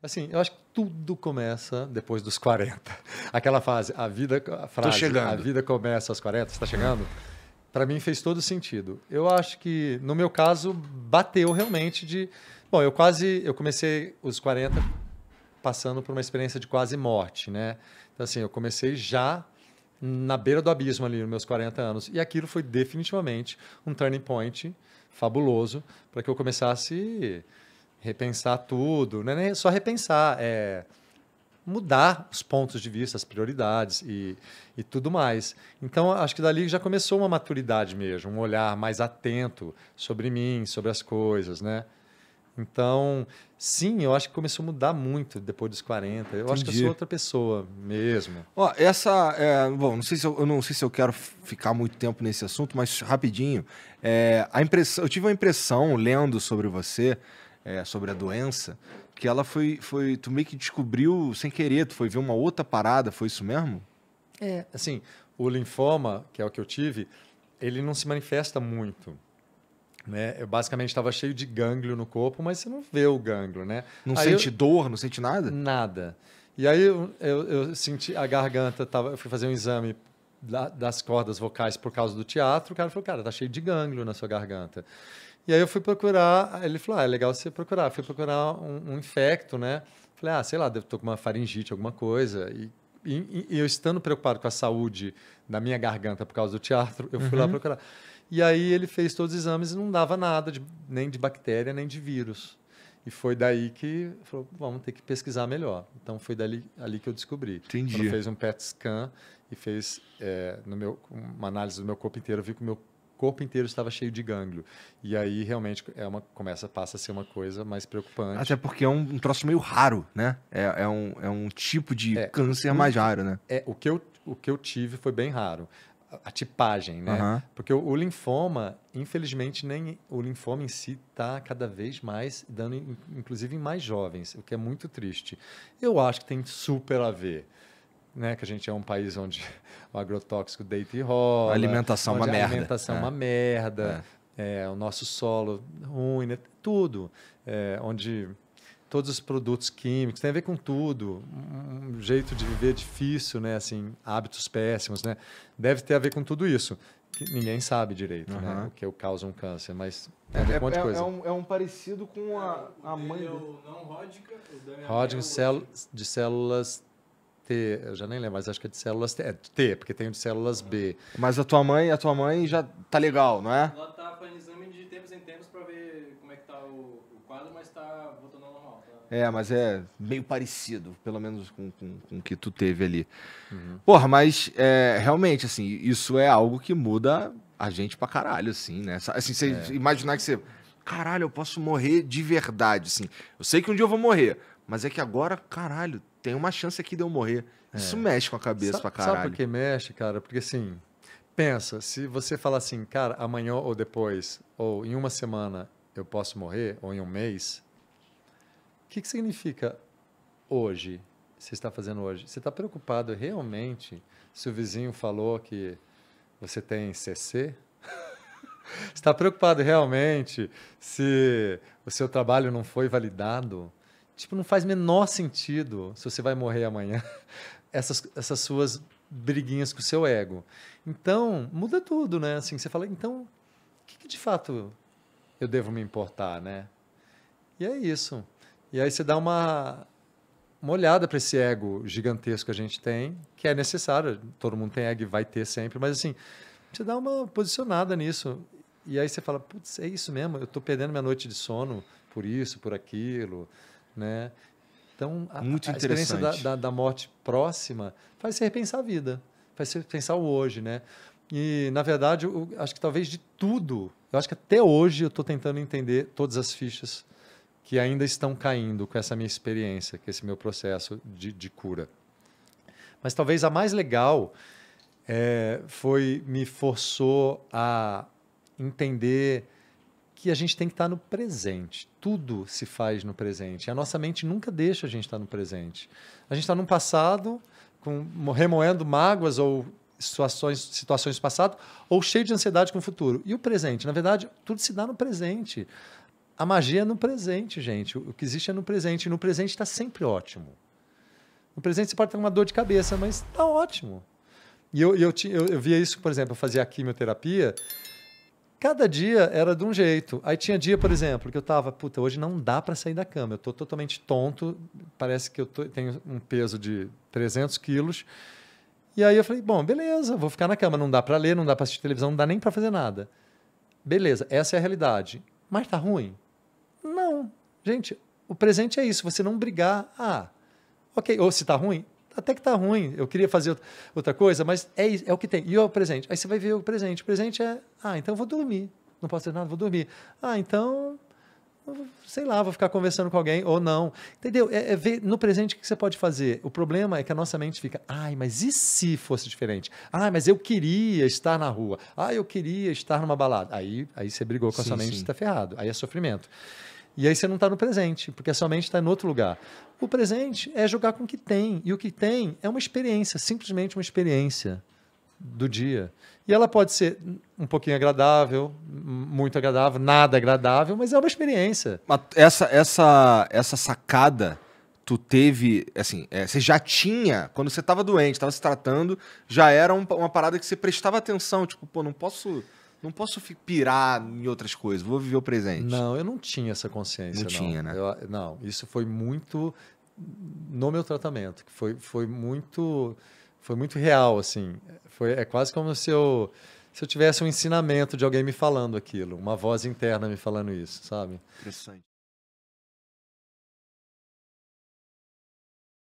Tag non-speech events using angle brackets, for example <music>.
Assim, eu acho que tudo começa depois dos 40. <laughs> Aquela fase, a vida, a frase, chegando. a vida começa aos 40, está chegando? Para mim fez todo sentido. Eu acho que no meu caso bateu realmente de, bom, eu quase, eu comecei os 40 passando por uma experiência de quase morte, né? Então assim, eu comecei já na beira do abismo ali nos meus 40 anos, e aquilo foi definitivamente um turning point fabuloso para que eu começasse repensar tudo, não é nem só repensar, é mudar os pontos de vista, as prioridades e, e tudo mais. Então, acho que dali já começou uma maturidade mesmo, um olhar mais atento sobre mim, sobre as coisas, né? Então, sim, eu acho que começou a mudar muito depois dos 40. Eu Entendi. acho que eu sou outra pessoa mesmo. Ó, essa. É, bom, não sei, se eu, eu, não sei se eu quero ficar muito tempo nesse assunto, mas rapidinho. É, a impressão, eu tive uma impressão lendo sobre você é, sobre a doença, que ela foi, foi. Tu meio que descobriu sem querer, tu foi ver uma outra parada, foi isso mesmo? É. Assim, o linfoma, que é o que eu tive, ele não se manifesta muito. Né? Eu basicamente estava cheio de gânglio no corpo, mas você não vê o gânglio, né? Não aí sente eu... dor, não sente nada? Nada. E aí eu, eu, eu senti a garganta, tava, eu fui fazer um exame da, das cordas vocais por causa do teatro, o cara falou, cara, tá cheio de gânglio na sua garganta. E aí eu fui procurar, ele falou, ah, é legal você procurar. fui procurar um, um, infecto, né? Falei, ah, sei lá, devo estar com uma faringite, alguma coisa. E, e, e, eu estando preocupado com a saúde da minha garganta por causa do teatro, eu fui uhum. lá procurar. E aí ele fez todos os exames e não dava nada, de, nem de bactéria, nem de vírus. E foi daí que falou, vamos ter que pesquisar melhor. Então foi dali ali que eu descobri. Entendi. Quando fez um PET scan e fez é, no meu, uma análise do meu corpo inteiro, eu vi que o meu corpo inteiro estava cheio de gânglio. E aí realmente é uma, começa, passa a ser uma coisa mais preocupante. Até porque é um, um troço meio raro, né? É, é, um, é um tipo de é, câncer mais raro, né? É, o que, eu, o que eu tive foi bem raro. A, tipagem, né? Uhum. Porque o, o, linfoma, infelizmente, nem o linfoma em si está cada vez mais dando, inclusive em mais jovens, o que é muito triste. Eu acho que tem super a ver né, que a gente é um país onde <laughs> o agrotóxico deita e rola. A alimentação uma merda. A alimentação é uma é é. merda. É. é. o nosso solo ruim, né? tudo. É, onde todos os produtos químicos, tem a ver com tudo, um jeito de viver difícil, né, assim, hábitos péssimos, né, deve ter a ver com tudo isso, que ninguém sabe direito, uhum. né, o que causa um câncer, mas é, tem a ver é, com um é, coisa. É um, é um, parecido com a, a mãe... O não o de células T, eu já nem lembro, mas acho que é de células T, é T, porque tem de células B. Mas a tua mãe, a tua mãe já tá legal, não é? Ela tá fazendo exame de tempos em tempos para ver como é que tá o, o quadro, mas tá voltando ao normal. Tá? É, mas é meio parecido, pelo menos com, com, com o que tu teve ali. Uhum. Porra, mas é, realmente, assim, isso é algo que muda a gente pra caralho, assim, né? Assim, você é. imaginar que você caralho, eu posso morrer de verdade, assim. Eu sei que um dia eu vou morrer, mas é que agora, caralho, tem uma chance aqui de eu morrer. É. Isso mexe com a cabeça sabe, pra caralho. Sabe por que mexe, cara? Porque assim, pensa, se você falar assim, cara, amanhã ou depois, ou em uma semana eu posso morrer, ou em um mês, o que, que significa hoje? Você está fazendo hoje? Você está preocupado realmente se o vizinho falou que você tem CC? está <laughs> preocupado realmente se o seu trabalho não foi validado? Tipo, não faz menor sentido se você vai morrer amanhã. <laughs> Essas, essas suas briguinhas com o seu ego. Então, muda tudo, né? Assim, você fala, então, o que, que, de fato eu devo me importar, né? E é isso. E aí você dá uma, uma olhada para esse ego gigantesco que a gente tem, que é necessário, todo mundo tem ego e vai ter sempre, mas assim, você dá uma posicionada nisso. E aí você fala, putz, é isso mesmo, eu estou perdendo minha noite de sono por isso, por aquilo. Né? Então, a, Muito a experiência da, da, da, morte próxima faz você repensar a vida, faz você pensar o hoje, né? E, na verdade, eu, acho que talvez de tudo, eu acho que até hoje eu estou tentando entender todas as fichas que ainda estão caindo com essa minha experiência, com esse meu processo de, de cura. Mas talvez a mais legal é, foi me forçou a entender que a gente tem que estar no presente. Tudo se faz no presente. A nossa mente nunca deixa a gente estar no presente. A gente está no passado, com, remoendo mágoas ou situações, situações do passado, ou cheio de ansiedade com o futuro. E o presente? Na verdade, tudo se dá no presente. A magia é no presente, gente. O que existe é no presente. E no presente está sempre ótimo. No presente você pode ter uma dor de cabeça, mas está ótimo. E eu, eu, eu, eu via isso, por exemplo, eu fazia a quimioterapia Cada dia era de um jeito. Aí tinha dia, por exemplo, que eu tava, puta, hoje não dá para sair da cama. Eu tô totalmente tonto, parece que eu tô, tenho um peso de 300 quilos. E aí eu falei, bom, beleza, vou ficar na cama. Não dá para ler, não dá para assistir televisão, não dá nem para fazer nada. Beleza, essa é a realidade. Mas tá ruim? Não. Gente, o presente é isso, você não brigar. Ah, ok, ou se tá ruim, até que tá ruim, eu queria fazer outra coisa, mas é, é o que tem. E o presente? Aí você vai ver o presente. O presente é, ah, então eu vou dormir. Não posso fazer nada, vou dormir. Ah, então sei lá, vou ficar conversando com alguém ou não. Entendeu? É, é, ver no presente o que você pode fazer. O problema é que a nossa mente fica, ai, mas e se fosse diferente? Ah, mas eu queria estar na rua. Ah, eu queria estar numa balada. Aí, aí você brigou com sim, a sua mente, você está ferrado. Aí é sofrimento. E aí você não está no presente, porque a sua mente está em outro lugar. O presente é jogar com o que tem. E o que tem é uma experiência, simplesmente uma experiência do dia. E ela pode ser um pouquinho agradável, muito agradável, nada agradável, mas é uma experiência. Mas essa, essa, essa sacada tu teve, assim, é, você já tinha, quando você estava doente, estava se tratando, já era um, uma parada que você prestava atenção, tipo, pô, não posso não posso pirar em outras coisas, vou viver o presente. Não, eu não tinha essa consciência. Não, não. tinha, né? Eu, não, isso foi muito no meu tratamento, que foi, foi muito foi muito real, assim. Foi, é quase como se eu, se eu tivesse um ensinamento de alguém me falando aquilo, uma voz interna me falando isso, sabe? Interessante.